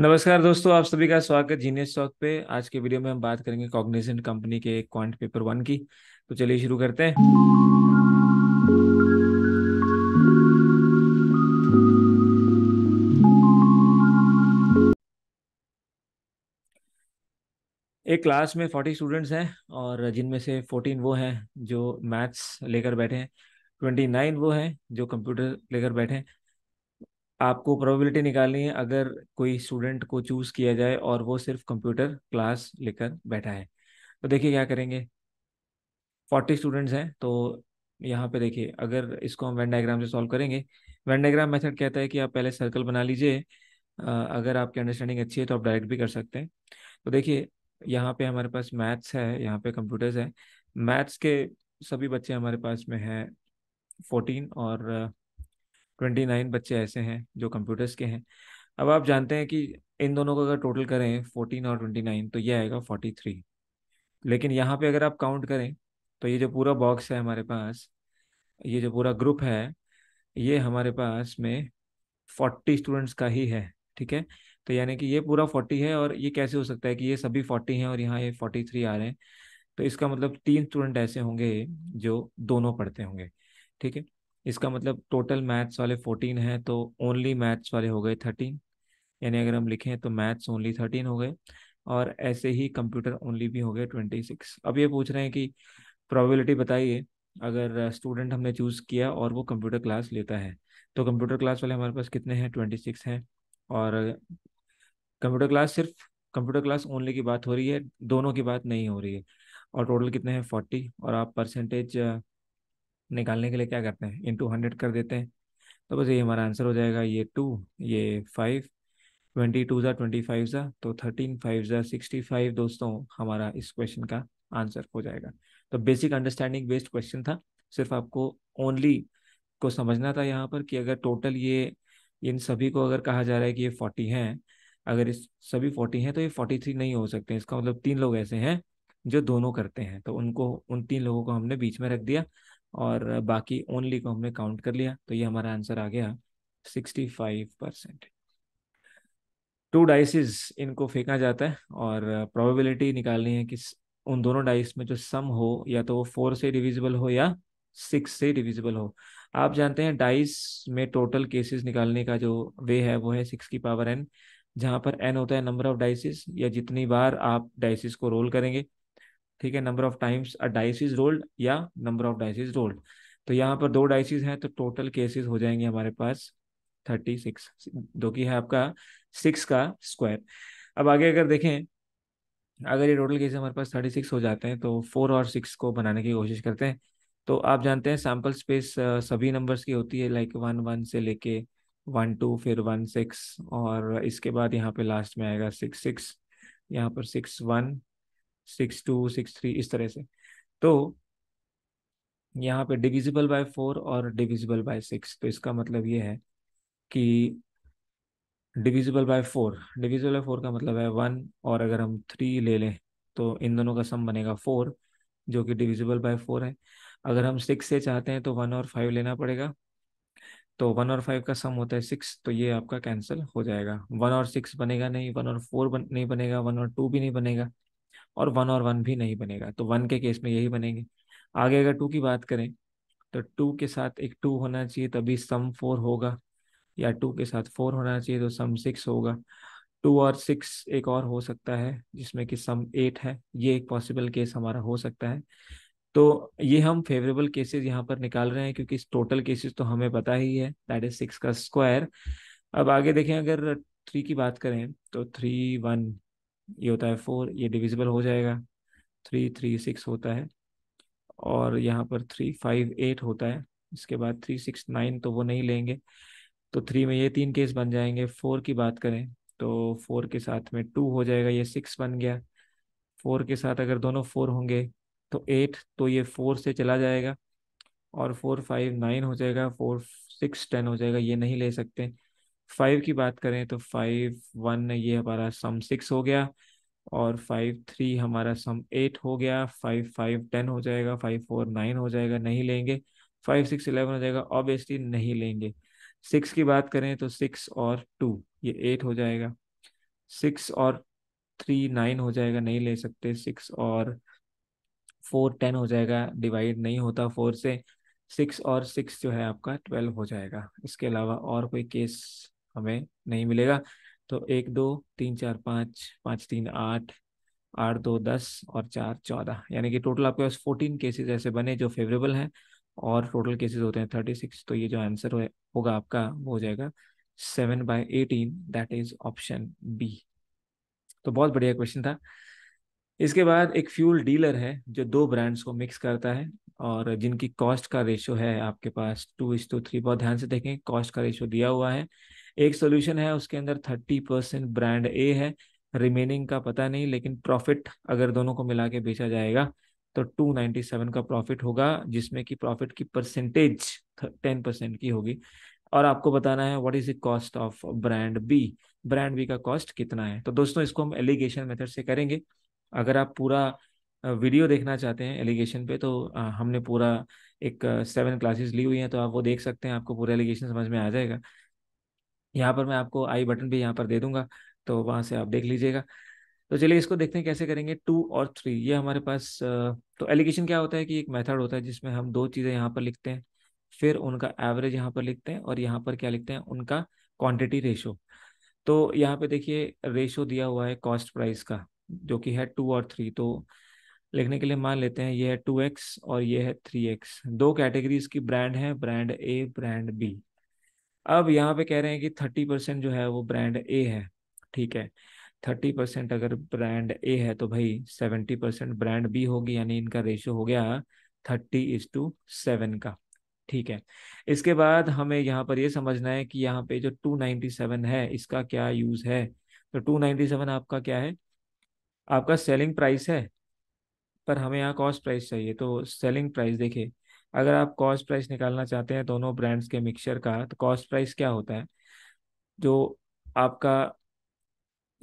नमस्कार दोस्तों आप सभी का स्वागत जीनियस चौक पे आज के वीडियो में हम बात करेंगे कॉग्निजेंट कंपनी के क्वांट पेपर वन की तो चलिए शुरू करते हैं एक क्लास में फोर्टी स्टूडेंट्स हैं और जिनमें से फोर्टीन वो हैं जो मैथ्स लेकर बैठे हैं ट्वेंटी नाइन वो हैं जो कंप्यूटर लेकर बैठे हैं आपको प्रोबेबिलिटी निकालनी है अगर कोई स्टूडेंट को चूज़ किया जाए और वो सिर्फ कंप्यूटर क्लास लेकर बैठा है तो देखिए क्या करेंगे फोर्टी स्टूडेंट्स हैं तो यहाँ पे देखिए अगर इसको हम वेन डायग्राम से सॉल्व करेंगे वेन डायग्राम मेथड कहता है कि आप पहले सर्कल बना लीजिए अगर आपकी अंडरस्टैंडिंग अच्छी है तो आप डायरेक्ट भी कर सकते हैं तो देखिए यहाँ पे हमारे पास मैथ्स है यहाँ पे कंप्यूटर्स है मैथ्स के सभी बच्चे हमारे पास में हैं फोर्टीन और ट्वेंटी नाइन बच्चे ऐसे हैं जो कंप्यूटर्स के हैं अब आप जानते हैं कि इन दोनों को अगर टोटल करें फोर्टीन और ट्वेंटी नाइन तो ये आएगा फोर्टी थ्री लेकिन यहाँ पे अगर आप काउंट करें तो ये जो पूरा बॉक्स है हमारे पास ये जो पूरा ग्रुप है ये हमारे पास में फोर्टी स्टूडेंट्स का ही है ठीक है तो यानी कि ये पूरा फोर्टी है और ये कैसे हो सकता है कि ये सभी फोर्टी हैं और यहाँ ये फोर्टी थ्री आ रहे हैं तो इसका मतलब तीन स्टूडेंट ऐसे होंगे जो दोनों पढ़ते होंगे ठीक है इसका मतलब टोटल मैथ्स वाले फोर्टीन हैं तो ओनली मैथ्स वाले हो गए थर्टीन यानी अगर हम लिखें तो मैथ्स ओनली थर्टीन हो गए और ऐसे ही कंप्यूटर ओनली भी हो गए ट्वेंटी सिक्स अब ये पूछ रहे हैं कि प्रोबेबिलिटी बताइए अगर स्टूडेंट हमने चूज़ किया और वो कंप्यूटर क्लास लेता है तो कंप्यूटर क्लास वाले हमारे पास कितने हैं ट्वेंटी सिक्स हैं और कंप्यूटर क्लास सिर्फ कंप्यूटर क्लास ओनली की बात हो रही है दोनों की बात नहीं हो रही है और टोटल कितने हैं फोर्टी और आप परसेंटेज निकालने के लिए क्या करते हैं इन टू हंड्रेड कर देते हैं तो बस ये हमारा आंसर हो जाएगा ये टू ये फाइव ट्वेंटी टू ज़ा ट्वेंटी फाइव ज़ा तो थर्टीन फाइव ज़ा सिक्सटी फाइव दोस्तों हमारा इस क्वेश्चन का आंसर हो जाएगा तो बेसिक अंडरस्टैंडिंग बेस्ड क्वेश्चन था सिर्फ आपको ओनली को समझना था यहाँ पर कि अगर टोटल ये इन सभी को अगर कहा जा रहा है कि ये फोर्टी हैं अगर इस सभी फोर्टी हैं तो ये फोर्टी थ्री नहीं हो सकते इसका मतलब तीन लोग ऐसे हैं जो दोनों करते हैं तो उनको उन तीन लोगों को हमने बीच में रख दिया और बाकी ओनली को हमने काउंट कर लिया तो ये हमारा आंसर आ गया sixty five percent two dices इनको फेंका जाता है और प्रोबेबिलिटी निकालनी है कि उन दोनों डाइस में जो सम हो या तो वो फोर से डिविजिबल हो या सिक्स से डिविजिबल हो आप जानते हैं डाइस में टोटल केसेस निकालने का जो वे है वो है सिक्स की पावर एन जहाँ पर एन होता है नंबर ऑफ डाइसिस या जितनी बार आप डाइसिस को रोल करेंगे ठीक है number of times a dice is rolled या number of dice is rolled तो यहाँ पर दो डाइसिस हैं तो टोटल केसेस हो जाएंगे हमारे पास थर्टी सिक्स जो कि है आपका सिक्स का स्क्वायर अब आगे अगर देखें अगर ये टोटल केसेस हमारे पास थर्टी सिक्स हो जाते हैं तो फोर और सिक्स को बनाने की कोशिश करते हैं तो आप जानते हैं सैम्पल स्पेस सभी नंबर्स की होती है लाइक वन वन से लेके वन टू फिर वन सिक्स और इसके बाद यहाँ पे लास्ट में आएगा सिक्स सिक्स यहाँ पर six one six two six three इस तरह से तो यहाँ पे डिविजिबल बाय फोर और डिविजिबल बाय सिक्स तो इसका मतलब ये है कि divisible by four divisible by four का मतलब है वन और अगर हम थ्री ले लें तो इन दोनों का सम बनेगा फोर जो कि डिविजिबल बाय फोर है अगर हम सिक्स से चाहते हैं तो वन और फाइव लेना पड़ेगा तो वन और फाइव का सम होता है सिक्स तो ये आपका कैंसिल हो जाएगा वन और सिक्स बनेगा नहीं वन और फोर बन नहीं बनेगा वन और टू भी नहीं बनेगा और वन और वन भी नहीं बनेगा तो वन के केस में यही बनेंगे आगे अगर टू की बात करें तो टू के साथ एक टू होना चाहिए तभी सम फोर होगा या टू के साथ फोर होना चाहिए तो सम सिक्स होगा टू और सिक्स एक और हो सकता है जिसमें कि सम एट है ये एक पॉसिबल केस हमारा हो सकता है तो ये हम फेवरेबल केसेस यहाँ पर निकाल रहे हैं क्योंकि टोटल केसेस तो हमें पता ही है दैट इज सिक्स का स्क्वायर अब आगे देखें अगर थ्री की बात करें तो थ्री वन ये होता है फोर ये डिविजिबल हो जाएगा थ्री थ्री सिक्स होता है और यहाँ पर थ्री फाइव एट होता है इसके बाद थ्री सिक्स नाइन तो वो नहीं लेंगे तो थ्री में ये तीन केस बन जाएंगे फोर की बात करें तो फोर के साथ में टू हो जाएगा ये सिक्स बन गया फोर के साथ अगर दोनों फोर होंगे तो एट तो ये फोर से चला जाएगा और फोर फाइव नाइन हो जाएगा फोर सिक्स टेन हो जाएगा ये नहीं ले सकते फाइव की बात करें तो फाइव वन ये हमारा सम सिक्स हो गया और फाइव थ्री हमारा सम एट हो गया फाइव फाइव टेन हो जाएगा फाइव फोर नाइन हो जाएगा नहीं लेंगे फाइव सिक्स इलेवन हो जाएगा ऑब्वियसली नहीं लेंगे सिक्स की बात करें तो सिक्स और टू ये एट हो जाएगा सिक्स और थ्री नाइन हो जाएगा नहीं ले सकते सिक्स और फोर टेन हो जाएगा डिवाइड नहीं होता फोर से सिक्स और सिक्स जो है आपका ट्वेल्व हो जाएगा इसके अलावा और कोई केस हमें नहीं मिलेगा तो एक दो तीन चार पाँच पाँच तीन आठ आठ दो दस और चार चौदह यानी कि टोटल आपके पास फोर्टीन केसेस ऐसे बने जो फेवरेबल हैं और टोटल केसेस होते हैं थर्टी सिक्स तो ये जो आंसर होगा आपका वो हो जाएगा seven by eighteen that is option B तो बहुत बढ़िया क्वेश्चन था इसके बाद एक फ्यूल डीलर है जो दो ब्रांड्स को मिक्स करता है और जिनकी कॉस्ट का रेशो है आपके पास टू इज टू थ्री बहुत ध्यान से देखें कॉस्ट का रेशो दिया हुआ है एक सोल्यूशन है उसके अंदर थर्टी परसेंट ब्रांड ए है रिमेनिंग का पता नहीं लेकिन प्रॉफिट अगर दोनों को मिला के बेचा जाएगा तो टू सेवन का प्रॉफिट होगा जिसमें कि प्रॉफिट की परसेंटेज टेन परसेंट की होगी और आपको बताना है what is the cost of brand B brand B का कॉस्ट कितना है तो दोस्तों इसको हम एलिगेशन मेथड से करेंगे अगर आप पूरा वीडियो देखना चाहते हैं एलिगेशन पे तो हमने पूरा एक सेवन क्लासेस ली हुई हैं तो आप वो देख सकते हैं आपको पूरा एलिगेशन समझ में आ जाएगा यहाँ पर मैं आपको आई बटन भी यहाँ पर दे दूंगा तो वहाँ से आप देख लीजिएगा तो चलिए इसको देखते हैं कैसे करेंगे टू और थ्री ये हमारे पास तो एलिगेशन क्या होता है कि एक मेथड होता है जिसमें हम दो चीज़ें यहाँ पर लिखते हैं फिर उनका एवरेज यहाँ पर लिखते हैं और यहाँ पर क्या लिखते हैं उनका क्वांटिटी रेशो तो यहाँ पे देखिए रेशो दिया हुआ है कॉस्ट प्राइस का जो कि है टू और थ्री तो लिखने के लिए मान लेते हैं ये है टू एक्स और ये है थ्री एक्स दो कैटेगरीज की ब्रांड है ब्रांड ए ब्रांड बी अब यहाँ पे कह रहे हैं कि थर्टी परसेंट जो है वो ब्रांड ए है ठीक है थर्टी परसेंट अगर ब्रांड ए है तो भाई सेवेंटी परसेंट ब्रांड बी होगी यानी इनका रेशियो हो गया थर्टी इज टू सेवन का ठीक है इसके बाद हमें यहाँ पर ये यह समझना है कि यहाँ पे जो टू नाइन्टी सेवन है इसका क्या यूज है तो टू नाइन्टी सेवन आपका क्या है आपका सेलिंग प्राइस है पर हमें यहाँ कॉस्ट प्राइस चाहिए तो सेलिंग प्राइस देखिए अगर आप कॉस्ट प्राइस निकालना चाहते हैं दोनों ब्रांड्स के मिक्सचर का तो कॉस्ट प्राइस क्या होता है जो आपका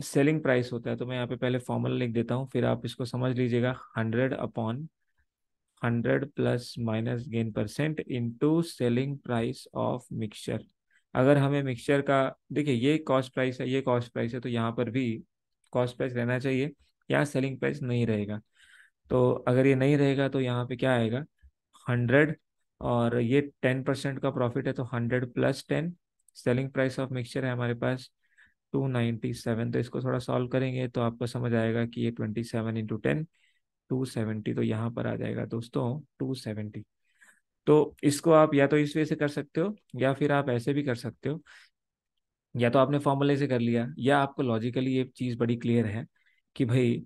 सेलिंग प्राइस होता है तो मैं यहाँ पे पहले फॉर्मूला लिख देता हूँ फिर आप इसको समझ लीजिएगा hundred upon hundred plus minus gain percent into selling price of mixture अगर हमें मिक्सचर का देखिए ये कॉस्ट प्राइस है ये कॉस्ट प्राइस है तो यहाँ पर भी कॉस्ट प्राइस रहना चाहिए यहाँ सेलिंग प्राइस नहीं रहेगा तो अगर ये नहीं रहेगा तो यहाँ पे क्या आएगा हंड्रेड और ये टेन परसेंट का प्रॉफिट है तो hundred plus ten selling price of mixture है हमारे पास टू नाइन्टी सेवन तो इसको थोड़ा सॉल्व करेंगे तो आपको समझ आएगा कि ये twenty seven into ten two seventy तो यहाँ पर आ जाएगा दोस्तों टू सेवेंटी तो इसको आप या तो इस वे से कर सकते हो या फिर आप ऐसे भी कर सकते हो या तो आपने फॉर्मूले से कर लिया या आपको लॉजिकली ये चीज़ बड़ी क्लियर है कि भाई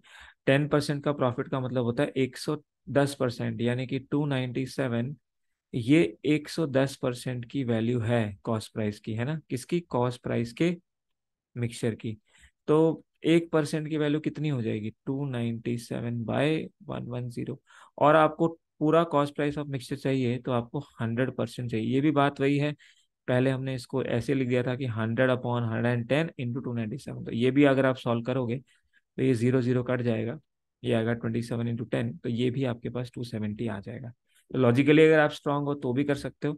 टेन परसेंट का प्रॉफिट का मतलब होता है एक सौ दस परसेंट यानी कि टू नाइन्टी सेवन ये एक सौ दस परसेंट की वैल्यू है कॉस्ट प्राइस की है ना किसकी कॉस्ट प्राइस के मिक्सचर की तो एक परसेंट की वैल्यू कितनी हो जाएगी two ninety seven by one one zero और आपको पूरा कॉस्ट प्राइस ऑफ मिक्सचर चाहिए तो आपको हंड्रेड परसेंट चाहिए ये भी बात वही है पहले हमने इसको ऐसे लिख दिया था कि hundred upon hundred and ten into two ninety seven तो ये भी अगर आप सॉल्व करोगे तो ये जीरो जीरो कट जाएगा ये आएगा ट्वेंटी सेवन इंटू टेन तो ये भी आपके पास टू सेवेंटी आ जाएगा तो लॉजिकली अगर आप स्ट्रांग हो तो भी कर सकते हो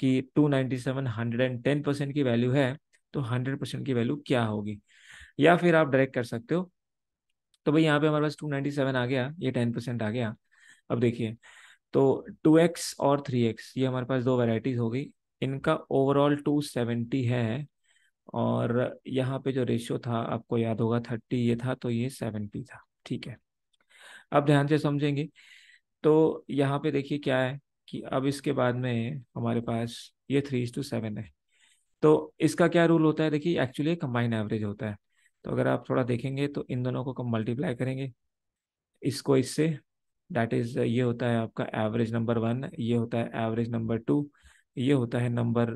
कि two ninety seven hundred and ten percent की वैल्यू है तो हंड्रेड परसेंट की वैल्यू क्या होगी या फिर आप डायरेक्ट कर सकते हो तो भाई यहाँ पे हमारे पास टू नाइन्टी सेवन आ गया ये टेन परसेंट आ गया अब देखिए तो टू एक्स और थ्री एक्स ये हमारे पास दो वेराइटीज हो गई इनका ओवरऑल टू सेवेंटी है और यहाँ पे जो रेशियो था आपको याद होगा थर्टी ये था तो ये सेवेंटी था ठीक है अब ध्यान से समझेंगे तो यहाँ पे देखिए क्या है कि अब इसके बाद में हमारे पास ये थ्री टू सेवन है तो इसका क्या रूल होता है देखिए एक्चुअली कंबाइन एवरेज होता है तो अगर आप थोड़ा देखेंगे तो इन दोनों को कम मल्टीप्लाई करेंगे इसको इससे डैट इज ये होता है आपका एवरेज नंबर वन ये होता है एवरेज नंबर टू ये होता है number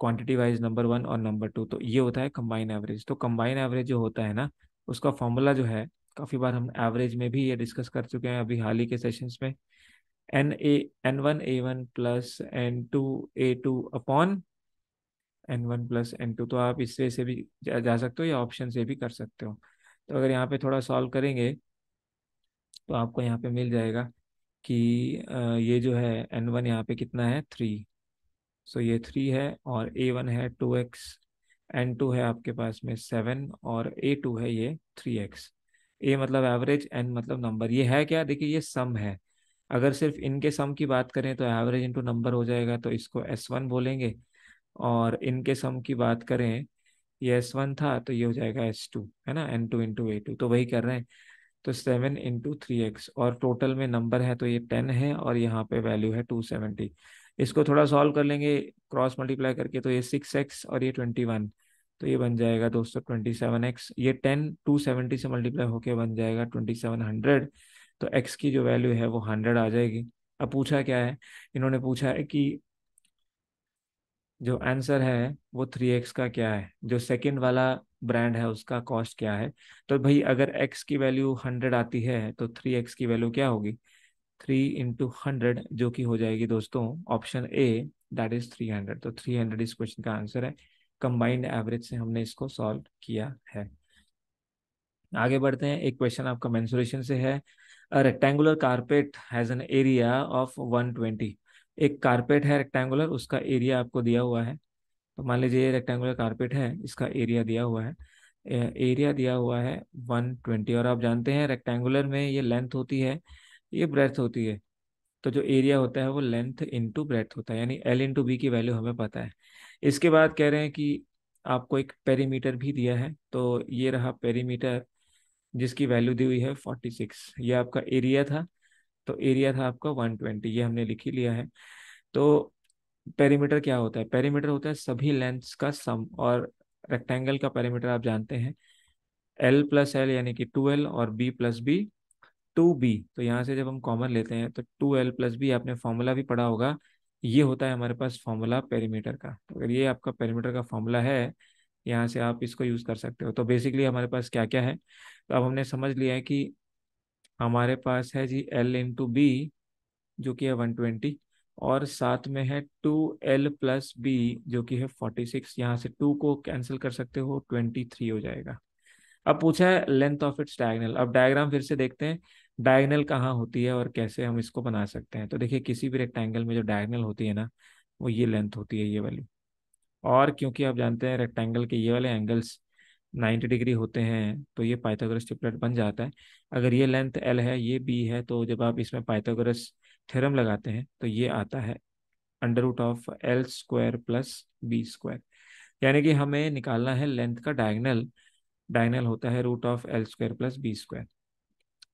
quantity wise number one और नंबर टू तो ये होता है कंबाइन एवरेज तो कंबाइन एवरेज जो होता है ना उसका फॉर्मूला जो है काफ़ी बार हम एवरेज में भी ये डिस्कस कर चुके हैं अभी हाल ही के सेशंस में N A N one A one plus N two A two upon N one plus N two तो आप इससे से भी जा, जा सकते हो या ऑप्शन से भी कर सकते हो तो अगर यहाँ पे थोड़ा सॉल्व करेंगे तो आपको यहाँ पे मिल जाएगा कि ये जो है एन वन यहाँ पे कितना है थ्री सो ये थ्री है और ए वन है टू एक्स एन टू है आपके पास में सेवन और ए टू है ये थ्री एक्स ए मतलब एवरेज एन मतलब नंबर ये है क्या देखिए ये सम है अगर सिर्फ इनके सम की बात करें तो एवरेज इंटू नंबर हो जाएगा तो इसको एस वन बोलेंगे और इनके सम की बात करें ये एस वन था तो ये हो जाएगा एस टू है ना N two into A two तो वही कर रहे हैं तो सेवन इंटू थ्री एक्स और टोटल में नंबर है तो ये टेन है और यहाँ पे वैल्यू है टू सेवेंटी इसको थोड़ा सॉल्व कर लेंगे क्रॉस मल्टीप्लाई करके तो ये सिक्स एक्स और ये ट्वेंटी वन तो ये बन जाएगा दोस्तों ट्वेंटी सेवन एक्स ये टेन टू सेवेंटी से मल्टीप्लाई होके बन जाएगा ट्वेंटी सेवन हंड्रेड तो एक्स की जो वैल्यू है वो हंड्रेड आ जाएगी अब पूछा क्या है इन्होंने पूछा है कि जो आंसर है वो थ्री एक्स का क्या है जो सेकंड वाला ब्रांड है उसका कॉस्ट क्या है तो भाई अगर एक्स की वैल्यू हंड्रेड आती है तो थ्री एक्स की वैल्यू क्या होगी थ्री इंटू हंड्रेड जो कि हो जाएगी दोस्तों option A that is three hundred तो थ्री हंड्रेड इस क्वेश्चन का आंसर है कंबाइंड एवरेज से हमने इसको सॉल्व किया है आगे बढ़ते हैं एक क्वेश्चन आपका मेंसुरेशन से है rectangular carpet has an area of 120 एक कारपेट है रेक्टेंगुलर उसका एरिया आपको दिया हुआ है तो मान लीजिए ये रेक्टेंगुलर कारपेट है इसका एरिया दिया हुआ है एरिया दिया हुआ है 120 और आप जानते हैं रेक्टेंगुलर में ये लेंथ होती है ये ब्रेथ होती है तो जो एरिया होता है वो लेंथ इंटू ब्रेथ होता है यानी एल इंटू बी की वैल्यू हमें पता है इसके बाद कह रहे हैं कि आपको एक पेरीमीटर भी दिया है तो ये रहा पेरीमीटर जिसकी वैल्यू दी हुई है फोर्टी सिक्स ये आपका एरिया था तो एरिया था आपका वन ट्वेंटी ये हमने लिखी लिया है तो पेरीमीटर क्या होता है पेरीमीटर होता है सभी लेंथ्स का सम और रेक्टेंगल का पेरीमीटर आप जानते हैं एल प्लस एल यानी कि टू एल और B plus B two B तो यहाँ से जब हम कॉमन लेते हैं तो टू एल प्लस बी आपने फॉर्मूला भी पढ़ा होगा ये होता है हमारे पास फॉर्मूला पेरीमीटर का तो अगर ये आपका पेरीमीटर का फॉर्मूला है यहाँ से आप इसको यूज़ कर सकते हो तो बेसिकली हमारे पास क्या क्या है तो अब हमने समझ लिया है कि हमारे पास है जी एल इंटू बी जो कि है वन ट्वेंटी और साथ में है टू एल प्लस बी जो कि है फोर्टी सिक्स यहाँ से टू को कैंसिल कर सकते हो ट्वेंटी थ्री हो जाएगा अब पूछा है लेंथ ऑफ इट्स डायगनल अब डायग्राम फिर से देखते हैं डायगनल कहाँ होती है और कैसे हम इसको बना सकते हैं तो देखिए किसी भी रेक्टेंगल में जो डायगनल होती है ना वो ये लेंथ होती है ये वाली और क्योंकि आप जानते हैं रेक्टेंगल के ये वाले एंगल्स 90 डिग्री होते हैं तो ये पाइथागोरस ट्रिपलेट बन जाता है अगर ये लेंथ एल है ये बी है तो जब आप इसमें पाइथागोरस थ्योरम लगाते हैं तो ये आता है under root of L square plus B square यानी कि हमें निकालना है लेंथ का डायगनल डायगनल होता है root of L square plus B square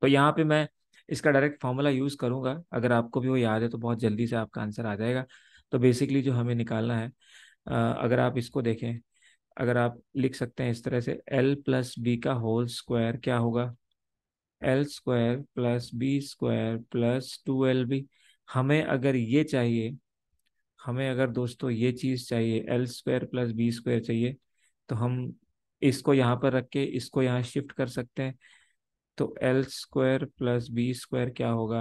तो यहाँ पे मैं इसका डायरेक्ट फार्मूला यूज़ करूँगा अगर आपको भी वो याद है तो बहुत जल्दी से आपका आंसर आ जाएगा तो बेसिकली जो हमें निकालना है अगर आप इसको देखें अगर आप लिख सकते हैं इस तरह से एल प्लस बी का होल स्क्वायर क्या होगा L square plus B square plus two L B हमें अगर ये चाहिए हमें अगर दोस्तों ये चीज़ चाहिए L square plus B square चाहिए तो हम इसको यहाँ पर रख के इसको यहाँ शिफ्ट कर सकते हैं तो L square plus B square क्या होगा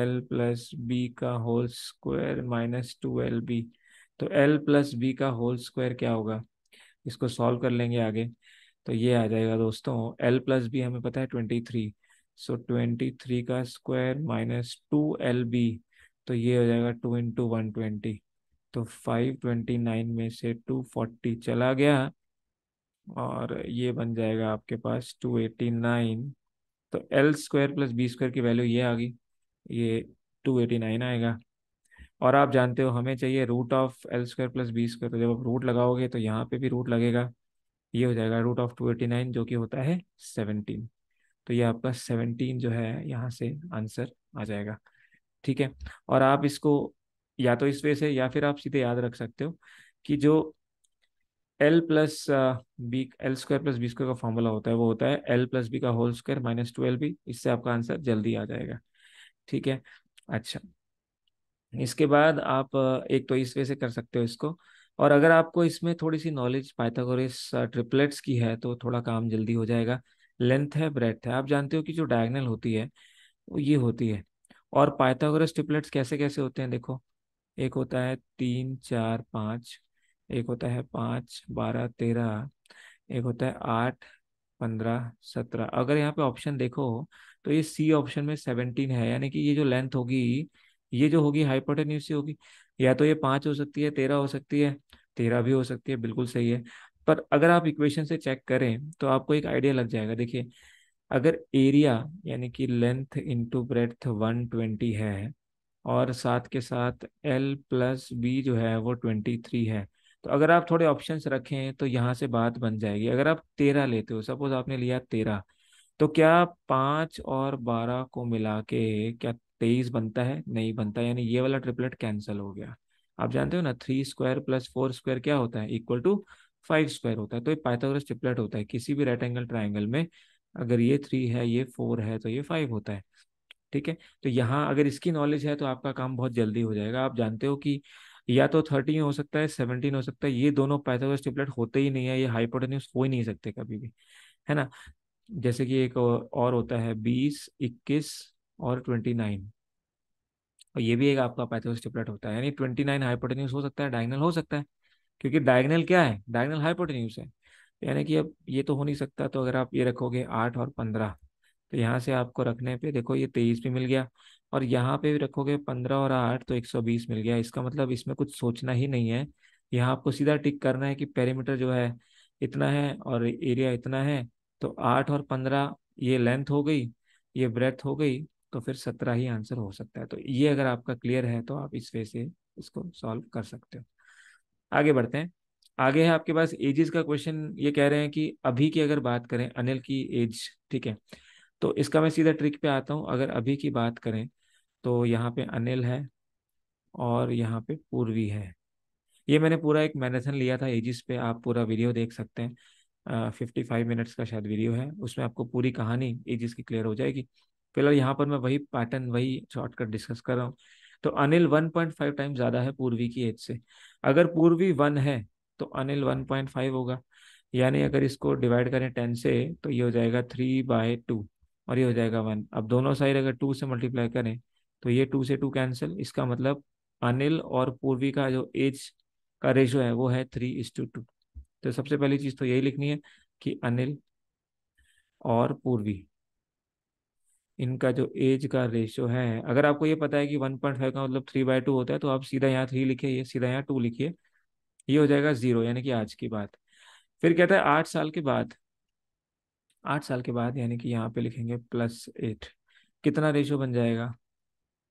एल प्लस बी का whole square minus two L B तो एल प्लस बी का होल स्क्वायर क्या होगा इसको सॉल्व कर लेंगे आगे तो ये आ जाएगा दोस्तों एल प्लस बी हमें पता है twenty three so twenty three का square minus two L B तो ये हो जाएगा टू इंटू वन ट्वेंटी तो फाइव ट्वेंटी नाइन में से टू फोर्टी चला गया और ये बन जाएगा आपके पास टू एटी नाइन तो L square plus B square की वैल्यू ये आ गई ये टू एटी नाइन आएगा और आप जानते हो हमें चाहिए root of L square plus B square तो जब आप रूट लगाओगे तो यहाँ पे भी रूट लगेगा ये हो जाएगा root of two eighty nine जो कि होता है सेवनटीन तो ये आपका सेवनटीन जो है यहाँ से आंसर आ जाएगा ठीक है और आप इसको या तो इस वे से या फिर आप सीधे याद रख सकते हो कि जो L plus B L square plus B square का फॉर्मूला होता है वो होता है एल प्लस बी का whole square minus two L B इससे आपका आंसर जल्दी आ जाएगा ठीक है अच्छा इसके बाद आप uh, एक तो इस वे से कर सकते हो इसको और अगर आपको इसमें थोड़ी सी नॉलेज पाइथागोरस ट्रिपलेट्स की है तो थोड़ा काम जल्दी हो जाएगा लेंथ है ब्रेथ है आप जानते हो कि जो डायगनल होती है वो ये होती है और पाइथागोरस ट्रिपलेट्स कैसे कैसे होते हैं देखो एक होता है तीन चार पाँच एक होता है पाँच बारह तेरह एक होता है आठ पंद्रह सत्रह अगर यहाँ पे ऑप्शन देखो तो ये सी ऑप्शन में सेवनटीन है यानी कि ये जो लेंथ होगी ये जो होगी हाइपोटेन्यूज होगी या तो ये पाँच हो सकती है तेरह हो सकती है तेरह भी हो सकती है बिल्कुल सही है पर अगर आप इक्वेशन से चेक करें तो आपको एक आइडिया लग जाएगा देखिए अगर एरिया यानी कि length into breadth one twenty है और साथ के साथ एल प्लस बी जो है वो ट्वेंटी थ्री है तो अगर आप थोड़े ऑप्शन रखें तो यहाँ से बात बन जाएगी अगर आप तेरह लेते हो सपोज आपने लिया तेरह तो क्या पांच और बारह को मिला के क्या तेईस बनता है नहीं बनता यानी ये वाला ट्रिपलेट कैंसिल हो गया आप जानते हो ना three square plus four square क्या होता है इक्वल टू फाइव स्क्वायर होता है तो ये पाइथागोरस ट्रिपलेट होता है किसी भी राइट एंगल ट्राइंगल में अगर ये थ्री है ये फोर है तो ये फाइव होता है ठीक है तो यहाँ अगर इसकी नॉलेज है तो आपका काम बहुत जल्दी हो जाएगा आप जानते हो कि या तो थर्टीन हो सकता है सेवनटीन हो सकता है ये दोनों पाइथागोरस ट्रिपलेट होते ही नहीं है ये हाइपोटेन्यूस हो ही नहीं सकते कभी भी है ना जैसे कि एक और होता है बीस इक्कीस और ट्वेंटी नाइन और ये भी एक आपका पाइथागोरस ट्रिपलेट होता है यानी ट्वेंटी नाइन हाइपोटेन्यूस हो सकता है डायगनल हो सकता है क्योंकि डायगनल क्या है डायगनल हाइपोटेन्यूस है यानी कि अब ये तो हो नहीं सकता तो अगर आप ये रखोगे आठ और पंद्रह तो यहाँ से आपको रखने पे देखो ये तेईस भी मिल गया और यहाँ पे भी रखोगे पंद्रह और आठ तो एक सौ बीस मिल गया इसका मतलब इसमें कुछ सोचना ही नहीं है यहाँ आपको सीधा टिक करना है कि पेरीमीटर जो है इतना है और एरिया इतना है तो आठ और पंद्रह ये लेंथ हो गई ये ब्रेथ हो गई तो फिर सत्रह ही आंसर हो सकता है तो ये अगर आपका क्लियर है तो आप इस वे से इसको सॉल्व कर सकते हो आगे बढ़ते हैं आगे है आपके पास एजेस का क्वेश्चन ये कह रहे हैं कि अभी की अगर बात करें अनिल की एज ठीक है तो इसका मैं सीधा ट्रिक पे आता हूँ अगर अभी की बात करें तो यहाँ पे अनिल है और यहाँ पे पूर्वी है ये मैंने पूरा एक मैराथन लिया था एजिस पे आप पूरा वीडियो देख सकते हैं फिफ्टी फाइव मिनट्स का शायद वीडियो है उसमें आपको पूरी कहानी एजिस की क्लियर हो जाएगी फिलहाल यहाँ पर मैं वही पैटर्न वही शॉर्टकट डिस्कस कर रहा हूँ तो अनिल फाइव टाइम ज़्यादा है पूर्वी की एज से अगर पूर्वी वन है तो अनिल फाइव होगा यानी अगर इसको डिवाइड करें टेन से तो ये हो जाएगा थ्री बाय टू और ये हो जाएगा वन अब दोनों साइड अगर टू से मल्टीप्लाई करें तो ये टू से टू कैंसिल इसका मतलब अनिल और पूर्वी का जो एज का रेशो है वो है थ्री इज टू टू तो सबसे पहली चीज तो यही लिखनी है कि अनिल और पूर्वी इनका जो एज का रेशियो है अगर आपको ये पता है कि वन पॉइंट फाइव का मतलब थ्री बाय टू होता है तो आप सीधा यहाँ थ्री लिखिए ये सीधा यहाँ टू लिखिए ये हो जाएगा जीरो यानी कि आज की बात फिर कहता है आठ साल के बाद आठ साल के बाद यानी कि यहाँ पे लिखेंगे प्लस एट कितना रेशियो बन जाएगा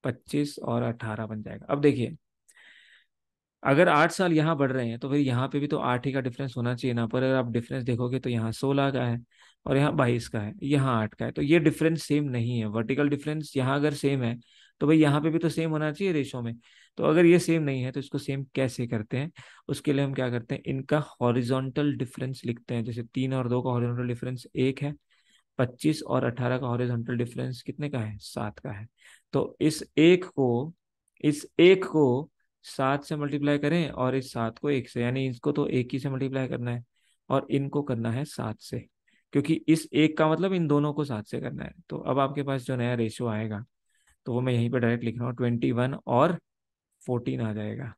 पच्चीस और अट्ठारह बन जाएगा अब देखिए अगर आठ साल यहाँ बढ़ रहे हैं तो फिर यहाँ पे भी तो आठ ही का डिफरेंस होना चाहिए ना पर अगर आप डिफरेंस देखोगे तो यहाँ सोलह का है और यहाँ बाईस का है यहाँ आठ का है तो ये डिफरेंस सेम नहीं है वर्टिकल डिफरेंस यहाँ अगर सेम है तो भाई यहाँ पे भी तो सेम होना चाहिए रेशो में तो अगर ये सेम नहीं है तो इसको सेम कैसे करते हैं उसके लिए हम क्या करते हैं इनका हॉरिजॉन्टल डिफरेंस लिखते हैं जैसे तीन और दो का हॉरिजॉन्टल डिफरेंस एक है पच्चीस और अठारह का हॉरिजॉन्टल डिफरेंस कितने का है सात का है तो इस एक को इस एक को सात से मल्टीप्लाई करें और इस सात को एक से यानी इसको तो एक ही से मल्टीप्लाई करना है और इनको करना है सात से क्योंकि इस एक का मतलब इन दोनों को सात से करना है तो अब आपके पास जो नया रेशियो आएगा तो वो मैं यहीं पे डायरेक्ट लिख रहा हूँ ट्वेंटी वन और फोर्टीन आ जाएगा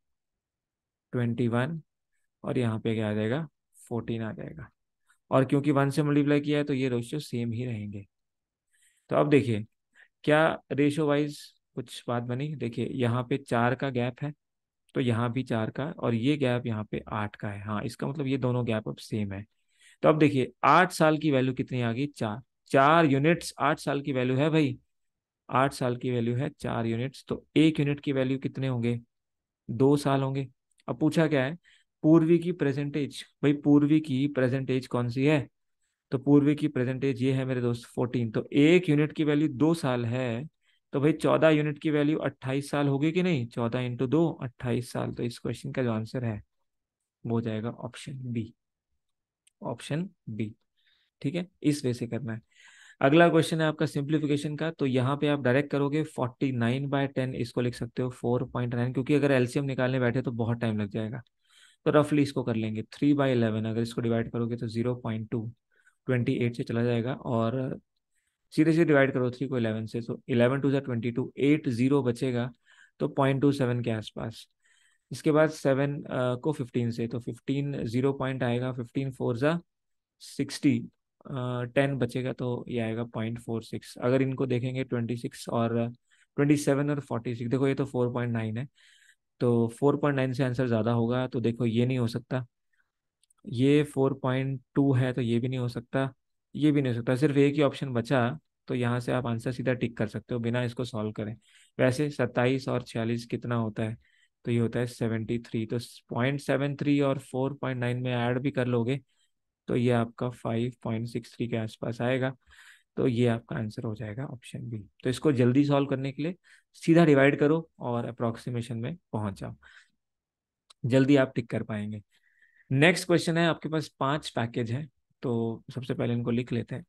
ट्वेंटी वन और यहाँ पे क्या आ जाएगा फोर्टीन आ जाएगा और क्योंकि वन से मल्टीप्लाई किया है तो ये रेशियो सेम ही रहेंगे तो अब देखिए क्या रेशो वाइज कुछ बात बनी देखिए यहाँ पे चार का गैप है तो यहाँ भी चार का और ये गैप यहाँ पे आठ का है हाँ इसका मतलब ये दोनों गैप अब सेम है तो अब देखिए आठ साल की वैल्यू कितनी आ गई चार चार यूनिट्स आठ साल की वैल्यू है भाई आठ साल की वैल्यू है चार यूनिट्स तो एक यूनिट की वैल्यू कितने होंगे दो साल होंगे अब पूछा क्या है पूर्वी की प्रेजेंटेज भाई पूर्वी की प्रेजेंटेज कौन सी है तो पूर्वी की प्रेजेंटेज ये है मेरे दोस्त फोर्टीन तो एक यूनिट की वैल्यू दो साल है तो भाई चौदह यूनिट की वैल्यू अट्ठाईस साल होगी कि नहीं चौदह इंटू दो अट्ठाईस साल तो इस क्वेश्चन का जो आंसर है वो हो जाएगा ऑप्शन बी ऑप्शन बी ठीक है इस वे से करना है अगला क्वेश्चन है आपका सिंप्लीफिकेशन का तो यहाँ पे आप डायरेक्ट करोगे फोर्टी नाइन बाय टेन इसको लिख सकते हो फोर पॉइंट नाइन क्योंकि अगर एलसीएम निकालने बैठे तो बहुत टाइम लग जाएगा तो रफली इसको कर लेंगे थ्री बाई इलेवन अगर इसको डिवाइड करोगे तो zero point two twenty eight से चला जाएगा और सीधे सीधे डिवाइड करो थ्री को इलेवन से तो इलेवन टू ज़ा ट्वेंटी टू एट जीरो बचेगा तो पॉइंट टू सेवन के आसपास इसके बाद सेवन को फिफ्टीन से तो फिफ्टीन जीरो पॉइंट आएगा फिफ्टीन फोर ज़ा सिक्सटी टेन बचेगा तो ये आएगा पॉइंट फोर सिक्स अगर इनको देखेंगे ट्वेंटी सिक्स और ट्वेंटी सेवन और फोर्टी सिक्स देखो ये तो फोर पॉइंट नाइन है तो फोर पॉइंट नाइन से आंसर ज़्यादा होगा तो देखो ये नहीं हो सकता ये फोर पॉइंट टू है तो ये भी नहीं हो सकता ये भी नहीं हो सकता सिर्फ एक ही ऑप्शन बचा तो यहाँ से आप आंसर सीधा टिक कर सकते हो बिना इसको सॉल्व करें वैसे सत्ताईस और छियालीस कितना होता है तो ये होता है सेवेंटी थ्री तो पॉइंट सेवन थ्री और फोर पॉइंट नाइन में ऐड भी कर लोगे तो ये आपका फाइव पॉइंट सिक्स थ्री के आसपास आएगा तो ये आपका आंसर हो जाएगा ऑप्शन बी तो इसको जल्दी सॉल्व करने के लिए सीधा डिवाइड करो और अप्रोक्सीमेशन में पहुंच जाओ जल्दी आप टिक कर पाएंगे नेक्स्ट क्वेश्चन है आपके पास पांच पैकेज हैं तो सबसे पहले इनको लिख लेते हैं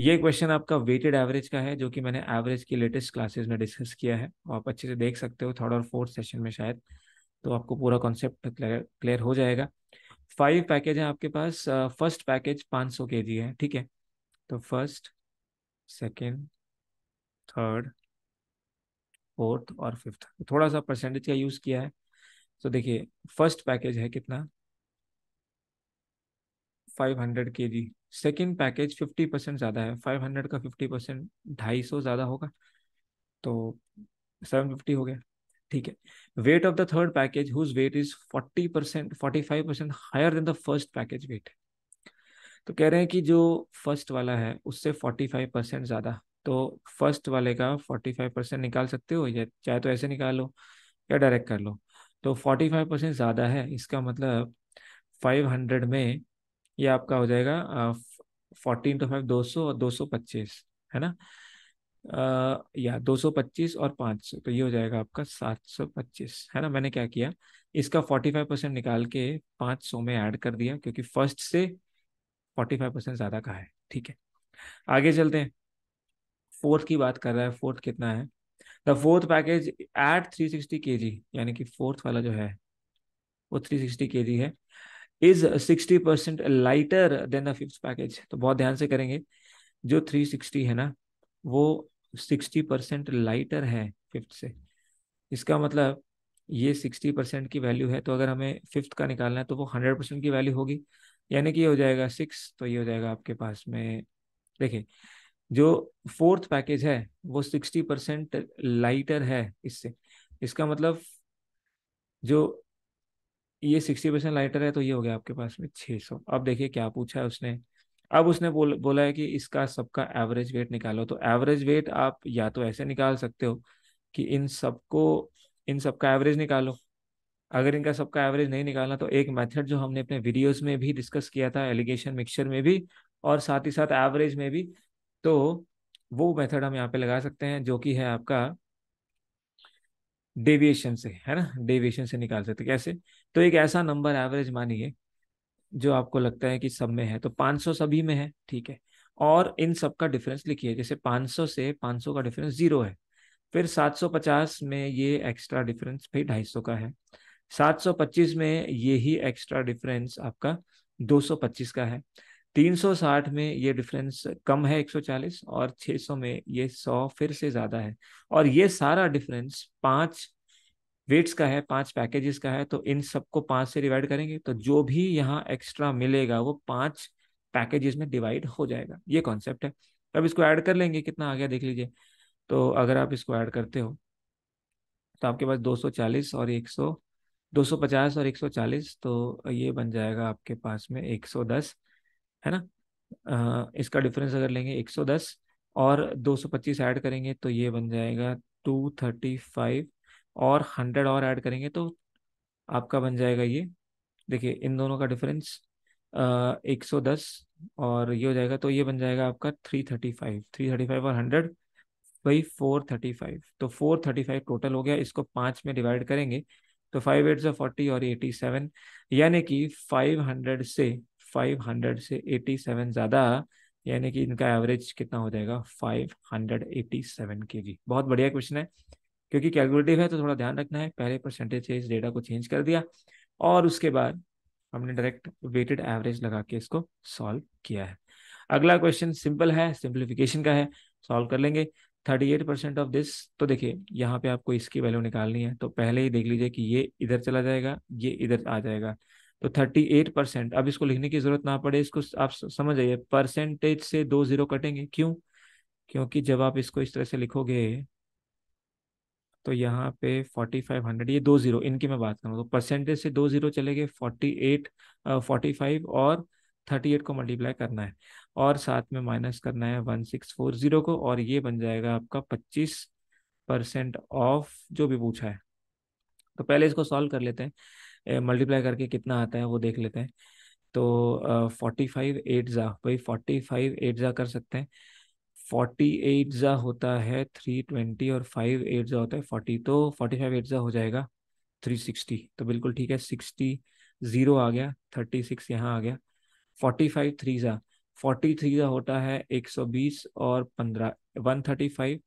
ये क्वेश्चन आपका वेटेड एवरेज का है जो कि मैंने एवरेज की लेटेस्ट क्लासेस में डिस्कस किया है तो आप अच्छे से देख सकते हो थर्ड और फोर्थ सेशन में शायद तो आपको पूरा कॉन्सेप्ट क्लियर हो जाएगा फाइव पैकेज है आपके पास फर्स्ट पैकेज पाँच सौ के जी है ठीक है तो फर्स्ट सेकेंड थर्ड फोर्थ और फिफ्थ थोड़ा सा परसेंटेज का यूज़ किया है तो देखिए फर्स्ट पैकेज है कितना five hundred K G second package fifty percent ज़्यादा है फाइव हंड्रेड का फिफ्टी परसेंट ढाई सौ ज़्यादा होगा तो सेवन फिफ्टी हो गया ठीक है weight of the third package whose weight is forty percent forty five percent higher than the first package weight तो कह रहे हैं कि जो फर्स्ट वाला है उससे फोर्टी फाइव परसेंट ज़्यादा तो फर्स्ट वाले का फोर्टी फाइव परसेंट निकाल सकते हो या चाहे तो ऐसे निकालो या डायरेक्ट कर लो तो फोर्टी फाइव परसेंट ज़्यादा है इसका मतलब फाइव हंड्रेड में ये आपका हो जाएगा फोर्टीन टू फाइव दो सौ और दो सौ पच्चीस है ना आ, या दो सौ पच्चीस और पाँच सौ तो ये हो जाएगा आपका सात सौ पच्चीस है ना मैंने क्या किया इसका फोर्टी फाइव परसेंट निकाल के पाँच सौ में ऐड कर दिया क्योंकि फर्स्ट से फोर्टी फाइव परसेंट ज़्यादा का है ठीक है आगे चलते हैं फोर्थ की बात कर रहा है फोर्थ कितना है the fourth package at three sixty K G यानी कि फोर्थ वाला जो है वो थ्री सिक्सटी के जी है is sixty percent lighter than the fifth package तो बहुत ध्यान से करेंगे जो थ्री सिक्सटी है ना वो सिक्सटी परसेंट लाइटर है फिफ्थ से इसका मतलब ये सिक्सटी परसेंट की वैल्यू है तो अगर हमें फिफ्थ का निकालना है तो वो हंड्रेड परसेंट की वैल्यू होगी यानी कि ये हो जाएगा सिक्स तो ये हो जाएगा आपके पास में देखिए जो फोर्थ पैकेज है वो सिक्सटी परसेंट लाइटर है इससे इसका मतलब जो ये सिक्सटी परसेंट लाइटर है तो ये हो गया आपके पास में छः सौ अब देखिए क्या पूछा है उसने अब उसने बोल बोला है कि इसका सबका एवरेज वेट निकालो तो एवरेज वेट आप या तो ऐसे निकाल सकते हो कि इन सबको इन सबका एवरेज निकालो अगर इनका सबका एवरेज नहीं निकालना तो एक मेथड जो हमने अपने वीडियोस में भी डिस्कस किया था एलिगेशन मिक्सचर में भी और साथ ही साथ एवरेज में भी तो वो मेथड हम यहाँ पे लगा सकते हैं जो कि है आपका डेविएशन से है ना डेविएशन से निकाल सकते कैसे तो एक ऐसा नंबर एवरेज मानिए जो आपको लगता है कि सब में है तो 500 सभी में है ठीक है और इन सब का डिफरेंस लिखिए जैसे 500 से 500 का डिफरेंस जीरो है फिर 750 में ये एक्स्ट्रा डिफरेंस फिर ढाई का है 725 में ये ही एक्स्ट्रा डिफरेंस आपका 225 का है 360 में ये डिफरेंस कम है 140 और 600 में ये 100 फिर से ज़्यादा है और ये सारा डिफरेंस पांच वेट्स का है पांच पैकेजेस का है तो इन सबको पांच से डिवाइड करेंगे तो जो भी यहाँ एक्स्ट्रा मिलेगा वो पांच पैकेजेस में डिवाइड हो जाएगा ये कॉन्सेप्ट है तो अब इसको ऐड कर लेंगे कितना आ गया देख लीजिए तो अगर आप इसको ऐड करते हो तो आपके पास 240 और 100 250 और 140 तो ये बन जाएगा आपके पास में 110 है ना इसका डिफरेंस अगर लेंगे 110 और 225 ऐड करेंगे तो ये बन जाएगा 235 और 100 और ऐड करेंगे तो आपका बन जाएगा ये देखिए इन दोनों का डिफरेंस एक सौ दस और ये हो जाएगा तो ये बन जाएगा आपका three thirty five three thirty five और हंड्रेड वही फोर थर्टी फाइव तो फोर थर्टी फाइव टोटल हो गया इसको पाँच में डिवाइड करेंगे तो फाइव एट्स फोर्टी और एटी सेवन यानी कि फाइव हंड्रेड से 500 से 87 ज़्यादा यानी कि इनका एवरेज कितना हो जाएगा 587 जी बहुत बढ़िया क्वेश्चन है क्योंकि कैलकुलेटिव है तो थोड़ा ध्यान रखना है पहले परसेंटेज से इस डेटा को चेंज कर दिया और उसके बाद हमने डायरेक्ट वेटेड एवरेज लगा के इसको सॉल्व किया है अगला क्वेश्चन सिंपल है सिंप्लीफिकेशन का है सॉल्व कर लेंगे thirty eight percent of this तो देखिए यहाँ पे आपको इसकी वैल्यू निकालनी है तो पहले ही देख लीजिए कि ये इधर चला जाएगा ये इधर आ जाएगा तो थर्टी एट परसेंट अब इसको लिखने की जरूरत ना पड़े इसको आप समझ आइए परसेंटेज से दो जीरो कटेंगे क्यों क्योंकि जब आप इसको इस तरह से लिखोगे तो यहाँ पे फोर्टी फाइव हंड्रेड ये दो जीरो इनकी मैं बात करूँ तो परसेंटेज से दो जीरो चले गए फोर्टी एट फोर्टी फाइव और थर्टी एट को मल्टीप्लाई करना है और साथ में माइनस करना है वन सिक्स फोर जीरो को और ये बन जाएगा आपका पच्चीस परसेंट ऑफ जो भी पूछा है तो पहले इसको सॉल्व कर लेते हैं मल्टीप्लाई करके कितना आता है वो देख लेते हैं तो फोर्टी फाइव एट ज़ा भाई फोर्टी फाइव एट ज़ा कर सकते हैं फोर्टी एट ज़ा होता है थ्री ट्वेंटी और फाइव एट ज़ा होता है फोर्टी तो फोर्टी फाइव एट ज़ा हो जाएगा थ्री सिक्सटी तो बिल्कुल ठीक है सिक्सटी ज़ीरो आ गया थर्टी सिक्स यहाँ आ गया फोर्टी फाइव थ्री ज़ा फोर्टी थ्री ज़ा होता है एक सौ बीस और पंद्रह वन थर्टी फाइव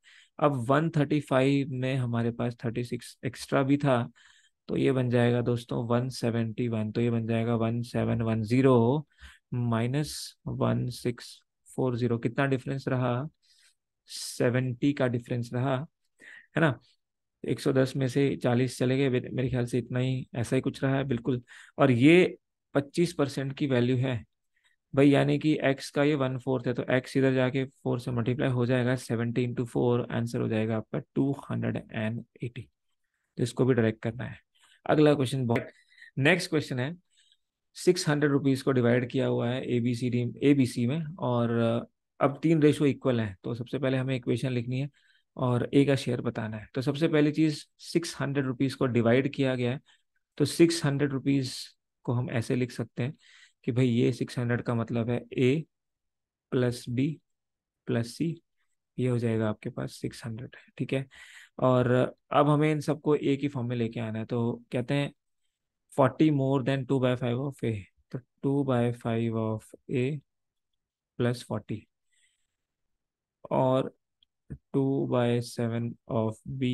अब वन थर्टी फाइव में हमारे पास थर्टी सिक्स एक्स्ट्रा भी था तो ये बन जाएगा दोस्तों वन सेवेंटी वन तो ये बन जाएगा one seven one zero minus one six four zero कितना डिफरेंस रहा सेवेंटी का डिफरेंस रहा है ना एक सौ दस में से चालीस चले गए मेरे ख्याल से इतना ही ऐसा ही कुछ रहा है बिल्कुल और ये पच्चीस परसेंट की वैल्यू है भाई यानी कि एक्स का ये वन फोर्थ है तो एक्स इधर जाके फोर से मल्टीप्लाई हो जाएगा सेवेंटी इंटू फोर आंसर हो जाएगा आपका टू हंड्रेड एंड एटी तो इसको भी डायरेक्ट करना है अगला क्वेश्चन बहुत नेक्स्ट क्वेश्चन है सिक्स हंड्रेड रुपीज को डिवाइड किया हुआ है A B C D A B C में और अब तीन रेशो इक्वल है तो सबसे पहले हमें इक्वेशन लिखनी है और ए का शेयर बताना है तो सबसे पहली चीज सिक्स हंड्रेड रुपीज को डिवाइड किया गया है तो सिक्स हंड्रेड रुपीज को हम ऐसे लिख सकते हैं कि भाई ये सिक्स हंड्रेड का मतलब है A plus B plus C ये हो जाएगा आपके पास सिक्स हंड्रेड ठीक है और अब हमें इन सबको एक ही फॉर्म में लेके आना है तो कहते हैं forty more than two by five of A तो two by five of A plus forty और two by seven of B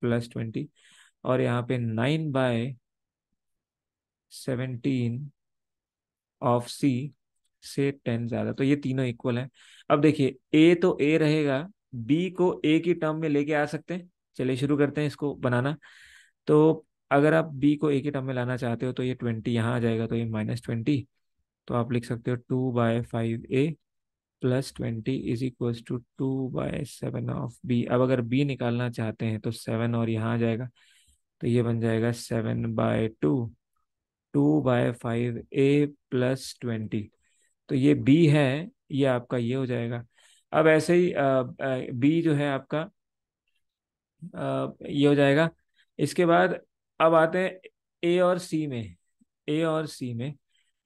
plus twenty और यहाँ पे nine by seventeen of C से टेन ज़्यादा तो ये तीनों इक्वल है अब देखिए ए तो ए रहेगा बी को ए की टर्म में लेके आ सकते हैं चलिए शुरू करते हैं इसको बनाना तो अगर आप बी को ए की टर्म में लाना चाहते हो तो ये ट्वेंटी यहाँ आ जाएगा तो ये माइनस ट्वेंटी तो आप लिख सकते हो two by five A plus twenty is equal to two by seven of B अब अगर बी निकालना चाहते हैं तो सेवन और यहाँ आ जाएगा तो ये बन जाएगा seven by two two by five A plus twenty तो ये बी है ये आपका ये हो जाएगा अब ऐसे ही बी जो है आपका आ, ये हो जाएगा इसके बाद अब आते हैं ए और सी में ए और सी में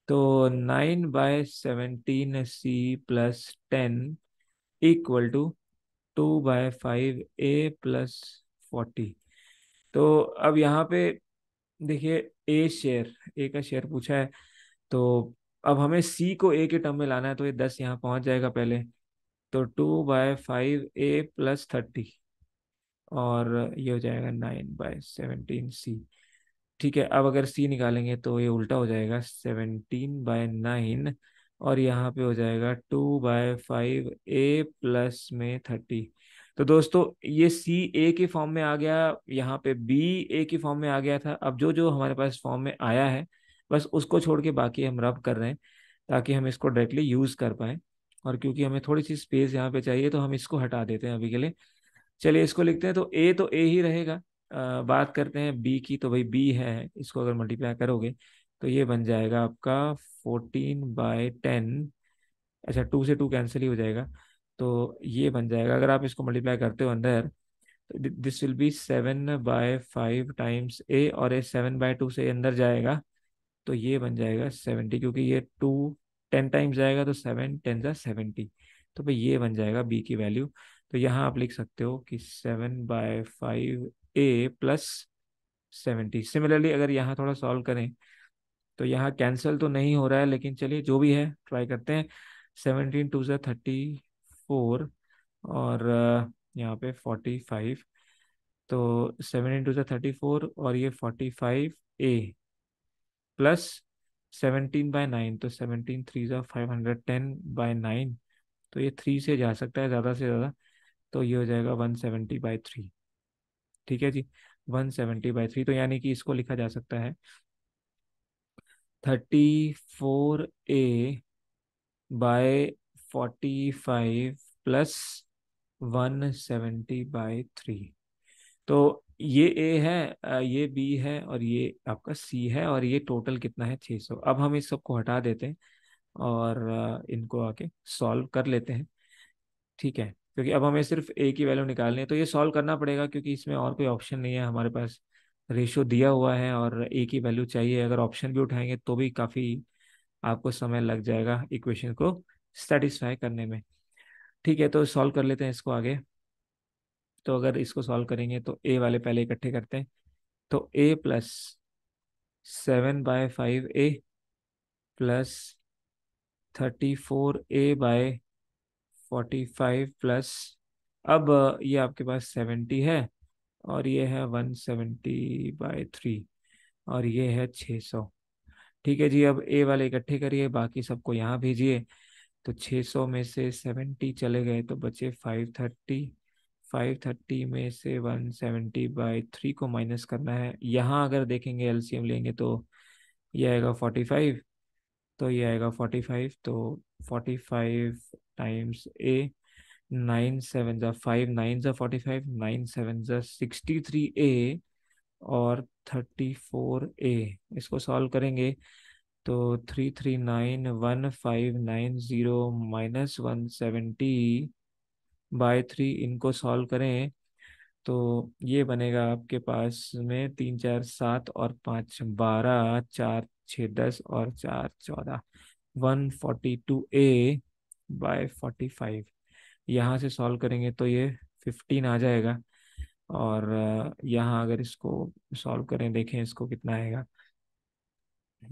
तो nine by seventeen C plus ten equal to two by five A plus forty तो अब यहाँ पे देखिए ए शेयर ए का शेयर पूछा है तो अब हमें सी को ए के टर्म में लाना है तो ये दस यहाँ पहुँच जाएगा पहले तो two by five A plus thirty और ये हो जाएगा नाइन बाय सेवनटीन सी ठीक है अब अगर सी निकालेंगे तो ये उल्टा हो जाएगा सेवनटीन बाय नाइन और यहाँ पे हो जाएगा two by five A plus में थर्टी तो दोस्तों ये सी ए के फॉर्म में आ गया यहाँ पे बी ए के फॉर्म में आ गया था अब जो जो हमारे पास फॉर्म में आया है बस उसको छोड़ के बाकी हम रब कर रहे हैं ताकि हम इसको डायरेक्टली यूज़ कर पाएँ और क्योंकि हमें थोड़ी सी स्पेस यहाँ पे चाहिए तो हम इसको हटा देते हैं अभी के लिए चलिए इसको लिखते हैं तो ए तो ए ही रहेगा बात करते हैं बी की तो भाई बी है इसको अगर मल्टीप्लाई करोगे तो ये बन जाएगा आपका फोर्टीन बाय टेन अच्छा टू से टू कैंसिल ही हो जाएगा तो ये बन जाएगा अगर आप इसको मल्टीप्लाई करते हो अंदर तो this will be seven by five times A और ए सेवन बाय टू से अंदर जाएगा तो ये बन जाएगा सेवेंटी क्योंकि ये टू टेन टाइम्स जाएगा तो सेवन टेन ज़ा सेवेंटी तो भाई ये बन जाएगा बी की वैल्यू तो यहाँ आप लिख सकते हो कि seven by five A plus seventy similarly अगर यहाँ थोड़ा सॉल्व करें तो यहाँ कैंसिल तो नहीं हो रहा है लेकिन चलिए जो भी है ट्राई करते हैं सेवनटीन टू जै थर्टी फोर और यहाँ पे फोर्टी फाइव तो सेवनटीन टू जै थर्टी फोर और ये forty five A plus seventeen by nine तो सेवनटीन थ्री जो five hundred ten by nine तो ये थ्री से जा सकता है ज़्यादा से ज़्यादा तो ये हो जाएगा वन सेवेंटी बाय थ्री ठीक है जी वन सेवेंटी बाय थ्री तो यानी कि इसको लिखा जा सकता है thirty four A by forty five plus one seventy by three तो ये ए है ये बी है और ये आपका सी है और ये टोटल कितना है 600 अब हम इस सबको हटा देते हैं और इनको आके सॉल्व कर लेते हैं ठीक है क्योंकि अब हमें सिर्फ ए की वैल्यू निकालनी है तो ये सॉल्व करना पड़ेगा क्योंकि इसमें और कोई ऑप्शन नहीं है हमारे पास रेशो दिया हुआ है और ए की वैल्यू चाहिए अगर ऑप्शन भी उठाएंगे तो भी काफ़ी आपको समय लग जाएगा इक्वेशन को सेटिस्फाई करने में ठीक है तो सॉल्व कर लेते हैं इसको आगे तो अगर इसको सॉल्व करेंगे तो ए वाले पहले इकट्ठे करते हैं तो A plus seven by five A plus thirty four A by forty five plus अब ये आपके पास सेवेंटी है और ये है वन सेवेंटी बाय थ्री और ये है छः सौ ठीक है जी अब ए वाले इकट्ठे करिए बाकी सबको यहाँ भेजिए तो छः सौ में से सेवेंटी चले गए तो बचे फाइव थर्टी फाइव थर्टी में से वन सेवेंटी बाई थ्री को माइनस करना है यहाँ अगर देखेंगे एलसीएम लेंगे तो ये आएगा फोर्टी फाइव तो ये आएगा फोर्टी फाइव तो forty five times A nine seven ज़ा फाइव नाइन ज़ा फोर्टी फाइव नाइन सेवन ज़ा सिक्सटी थ्री ए और थर्टी फोर ए इसको सॉल्व करेंगे तो three three nine one five nine zero minus one seventy by three इनको solve करें तो ये बनेगा आपके पास में तीन चार सात और पाँच बारह चार छः दस और चार चौदह one forty two A by forty five यहाँ से सॉल्व करेंगे तो ये फिफ्टीन आ जाएगा और यहाँ अगर इसको सॉल्व करें देखें इसको कितना आएगा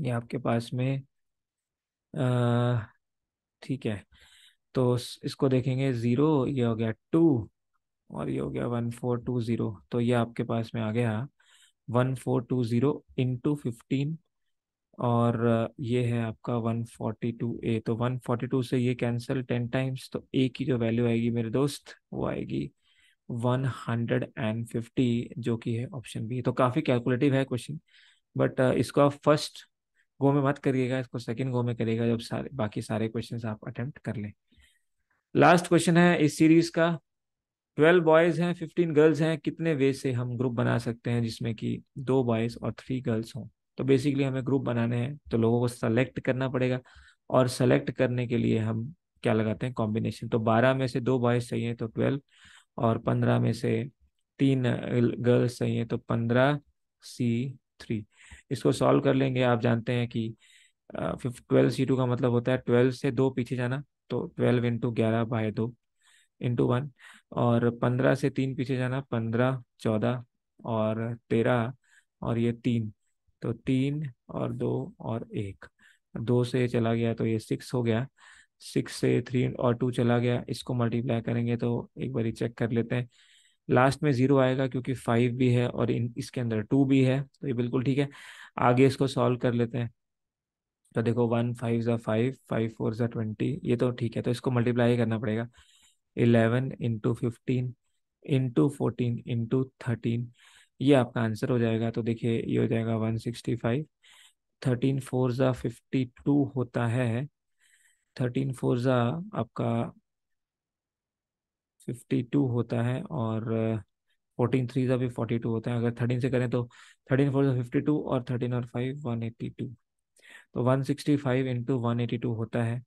ये आपके पास में ठीक है तो इसको देखेंगे ज़ीरो ये हो गया टू और ये हो गया वन फोर टू ज़ीरो तो ये आपके पास में आ गया one four two zero into fifteen और ये है आपका वन फोर्टी टू ए तो वन फोर्टी टू से ये कैंसिल टेन टाइम्स तो ए की जो वैल्यू आएगी मेरे दोस्त वो आएगी वन हंड्रेड एंड फिफ्टी जो कि है ऑप्शन बी तो काफ़ी कैलकुलेटिव है क्वेश्चन बट इसको आप फर्स्ट गो में मत करिएगा इसको सेकेंड गो में करिएगा जब सारे बाकी सारे क्वेश्चन आप अटेम्प्ट कर लें लास्ट क्वेश्चन है इस सीरीज का ट्वेल्व बॉयज हैं फिफ्टीन गर्ल्स हैं कितने वे से हम ग्रुप बना सकते हैं जिसमें कि दो बॉयज और थ्री गर्ल्स हों तो बेसिकली हमें ग्रुप बनाने हैं तो लोगों को सेलेक्ट करना पड़ेगा और सेलेक्ट करने के लिए हम क्या लगाते हैं कॉम्बिनेशन तो बारह में से दो बॉयज चाहिए तो ट्वेल्व और पंद्रह में से तीन गर्ल्स चाहिए तो पंद्रह सी थ्री इसको सॉल्व कर लेंगे आप जानते हैं कि ट्वेल्व सी टू का मतलब होता है ट्वेल्व से दो पीछे जाना तो ट्वेल्व इंटू ग्यारह बाय दो इंटू वन और पंद्रह से तीन पीछे जाना पंद्रह चौदह और तेरह और ये तीन तो तीन और दो और एक दो से चला गया तो ये सिक्स हो गया सिक्स से थ्री और टू चला गया इसको मल्टीप्लाई करेंगे तो एक बार चेक कर लेते हैं लास्ट में जीरो आएगा क्योंकि फाइव भी है और इन इसके अंदर टू भी है तो ये बिल्कुल ठीक है आगे इसको सॉल्व कर लेते हैं तो देखो वन फाइव ज़ा फाइव फाइव फोर ज़ा ट्वेंटी ये तो ठीक है तो इसको मल्टीप्लाई करना पड़ेगा eleven into fifteen into fourteen into thirteen ये आपका आंसर हो जाएगा तो देखिए ये हो जाएगा one sixty five thirteen four ज़ा फिफ्टी टू होता है थर्टीन फोर ज़ा आपका फिफ्टी टू होता है और फोर्टीन थ्री ज़ा भी फोर्टी टू होता है अगर थर्टीन से करें तो थर्टीन फोर ज़ा फिफ्टी टू और थर्टीन और फाइव वन एट्टी टू तो 165 सिक्सटी फाइव इंटू वन होता है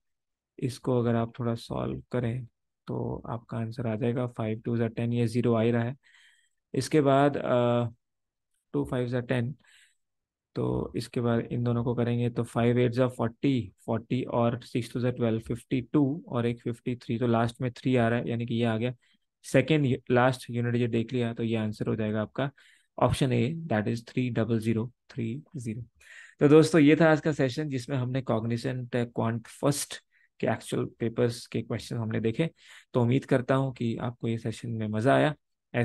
इसको अगर आप थोड़ा सॉल्व करें तो आपका आंसर आ जाएगा फाइव टू ज़ा टेन ये ज़ीरो आ ही रहा है इसके बाद टू फाइव ज़ा टेन तो इसके बाद इन दोनों को करेंगे तो फाइव एट ज़ा फोर्टी फोर्टी और सिक्स टू ज़ा ट्वेल्व फिफ्टी टू और एक फिफ्टी थ्री तो लास्ट में थ्री आ रहा है यानी कि ये आ गया सेकेंड लास्ट यूनिट ये देख लिया तो ये आंसर हो जाएगा आपका option A that is three double zero three zero तो दोस्तों ये था आज का सेशन जिसमें हमने कॉग्निसेंट क्वांट फर्स्ट के एक्चुअल पेपर्स के क्वेश्चन हमने देखे तो उम्मीद करता हूँ कि आपको ये सेशन में मज़ा आया